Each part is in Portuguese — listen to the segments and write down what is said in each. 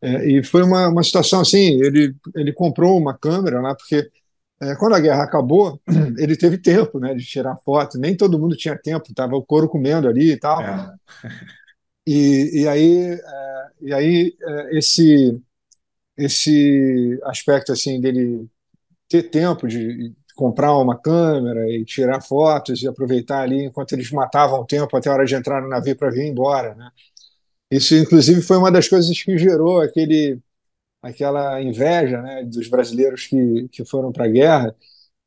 É, e foi uma, uma situação assim: ele, ele comprou uma câmera lá, porque é, quando a guerra acabou, ele teve tempo né, de tirar foto, nem todo mundo tinha tempo, estava o couro comendo ali e tal. É. E, e aí, é, e aí é, esse, esse aspecto assim dele ter tempo de comprar uma câmera e tirar fotos e aproveitar ali enquanto eles matavam o tempo até a hora de entrar no navio para vir embora, né? Isso, inclusive, foi uma das coisas que gerou aquele, aquela inveja né, dos brasileiros que, que foram para a guerra.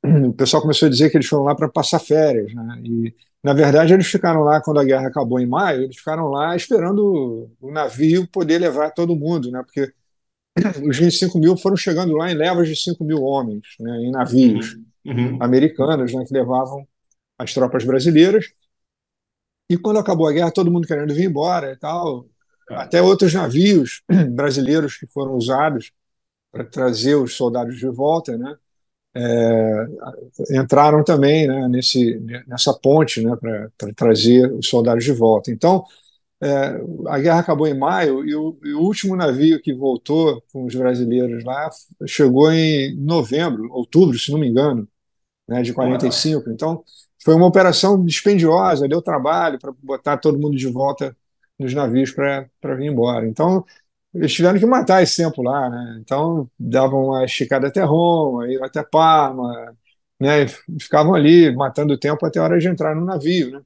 O pessoal começou a dizer que eles foram lá para passar férias. Né? E, na verdade, eles ficaram lá quando a guerra acabou em maio, eles ficaram lá esperando o navio poder levar todo mundo, né? porque os 25 mil foram chegando lá em levas de 5 mil homens, né? em navios uhum, uhum. americanos né? que levavam as tropas brasileiras. E quando acabou a guerra, todo mundo querendo vir embora e tal até outros navios brasileiros que foram usados para trazer os soldados de volta, né? É, entraram também né, nesse, nessa ponte né, para trazer os soldados de volta. Então, é, a guerra acabou em maio e o, e o, último navio que voltou com os brasileiros lá chegou em novembro, outubro, se não me engano, né, de 45. Então, foi uma operação dispendiosa, deu trabalho para botar todo mundo de volta nos navios para vir embora. Então, eles tiveram que matar esse tempo lá, né? Então, davam uma esticada até Roma, iam até Parma, né? ficavam ali matando o tempo até a hora de entrar no navio, né?